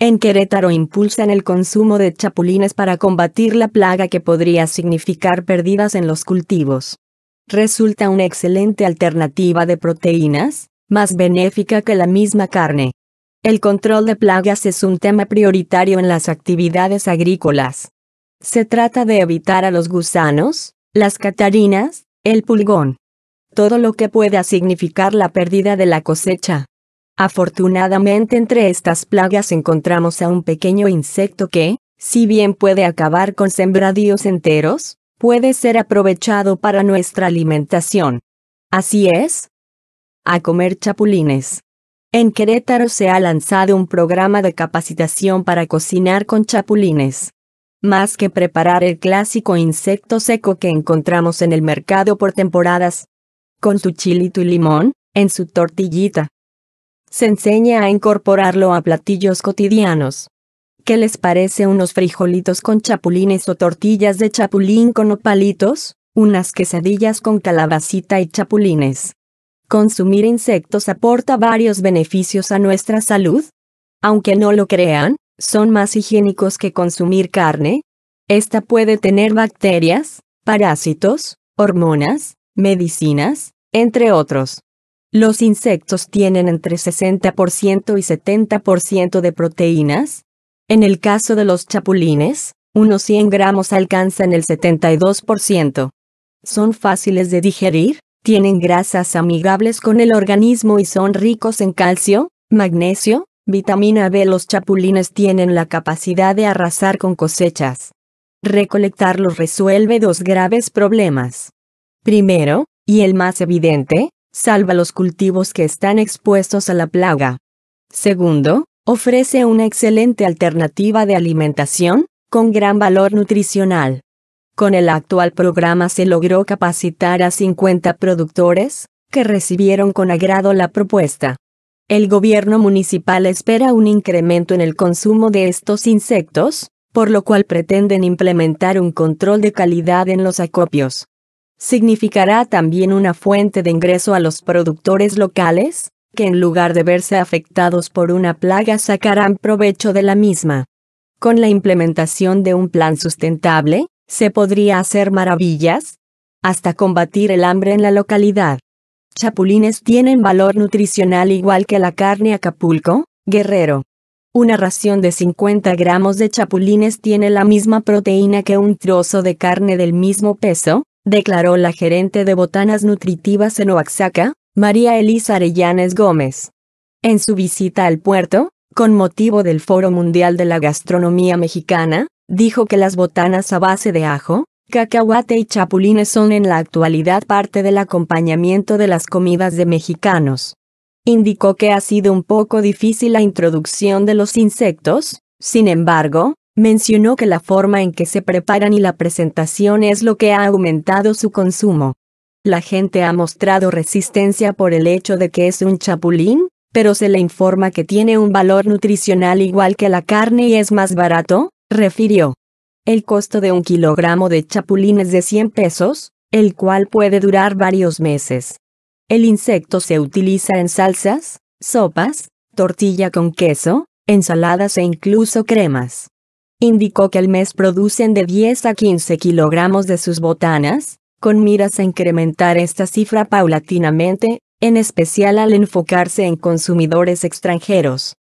En Querétaro impulsan el consumo de chapulines para combatir la plaga que podría significar pérdidas en los cultivos. Resulta una excelente alternativa de proteínas, más benéfica que la misma carne. El control de plagas es un tema prioritario en las actividades agrícolas. Se trata de evitar a los gusanos, las catarinas, el pulgón. Todo lo que pueda significar la pérdida de la cosecha. Afortunadamente entre estas plagas encontramos a un pequeño insecto que, si bien puede acabar con sembradíos enteros, puede ser aprovechado para nuestra alimentación. Así es. A comer chapulines. En Querétaro se ha lanzado un programa de capacitación para cocinar con chapulines. Más que preparar el clásico insecto seco que encontramos en el mercado por temporadas. Con tu chili y limón, en su tortillita se enseña a incorporarlo a platillos cotidianos. ¿Qué les parece unos frijolitos con chapulines o tortillas de chapulín con opalitos? Unas quesadillas con calabacita y chapulines. Consumir insectos aporta varios beneficios a nuestra salud. Aunque no lo crean, son más higiénicos que consumir carne. Esta puede tener bacterias, parásitos, hormonas, medicinas, entre otros. Los insectos tienen entre 60% y 70% de proteínas. En el caso de los chapulines, unos 100 gramos alcanzan el 72%. Son fáciles de digerir, tienen grasas amigables con el organismo y son ricos en calcio, magnesio, vitamina B. Los chapulines tienen la capacidad de arrasar con cosechas. Recolectarlos resuelve dos graves problemas. Primero, y el más evidente, salva los cultivos que están expuestos a la plaga. Segundo, ofrece una excelente alternativa de alimentación, con gran valor nutricional. Con el actual programa se logró capacitar a 50 productores, que recibieron con agrado la propuesta. El gobierno municipal espera un incremento en el consumo de estos insectos, por lo cual pretenden implementar un control de calidad en los acopios significará también una fuente de ingreso a los productores locales, que en lugar de verse afectados por una plaga sacarán provecho de la misma. Con la implementación de un plan sustentable, se podría hacer maravillas, hasta combatir el hambre en la localidad. Chapulines tienen valor nutricional igual que la carne Acapulco, Guerrero. Una ración de 50 gramos de chapulines tiene la misma proteína que un trozo de carne del mismo peso, declaró la gerente de Botanas Nutritivas en Oaxaca, María Elisa Arellanes Gómez. En su visita al puerto, con motivo del Foro Mundial de la Gastronomía Mexicana, dijo que las botanas a base de ajo, cacahuate y chapulines son en la actualidad parte del acompañamiento de las comidas de mexicanos. Indicó que ha sido un poco difícil la introducción de los insectos, sin embargo, mencionó que la forma en que se preparan y la presentación es lo que ha aumentado su consumo. La gente ha mostrado resistencia por el hecho de que es un chapulín, pero se le informa que tiene un valor nutricional igual que la carne y es más barato, refirió. El costo de un kilogramo de chapulín es de 100 pesos, el cual puede durar varios meses. El insecto se utiliza en salsas, sopas, tortilla con queso, ensaladas e incluso cremas indicó que al mes producen de 10 a 15 kilogramos de sus botanas, con miras a incrementar esta cifra paulatinamente, en especial al enfocarse en consumidores extranjeros.